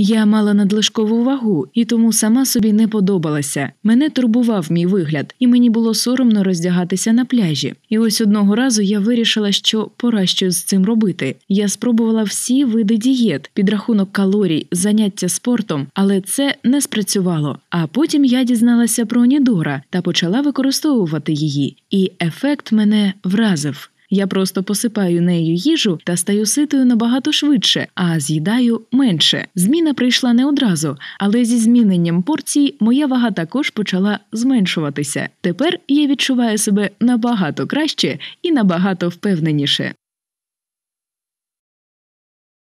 Я мала надлишкову вагу і тому сама собі не подобалася. Мене турбував мій вигляд, і мені було соромно роздягатися на пляжі. І ось одного разу я вирішила, що пора щось з цим робити. Я спробувала всі види дієт, підрахунок калорій, заняття спортом, але це не спрацювало. А потім я дізналася про Нідора та почала використовувати її, і ефект мене вразив. Я просто посипаю нею їжу та стаю ситою набагато швидше, а з'їдаю менше. Зміна прийшла не одразу, але зі зміненням порцій моя вага також почала зменшуватися. Тепер я відчуваю себе набагато краще і набагато впевненіше.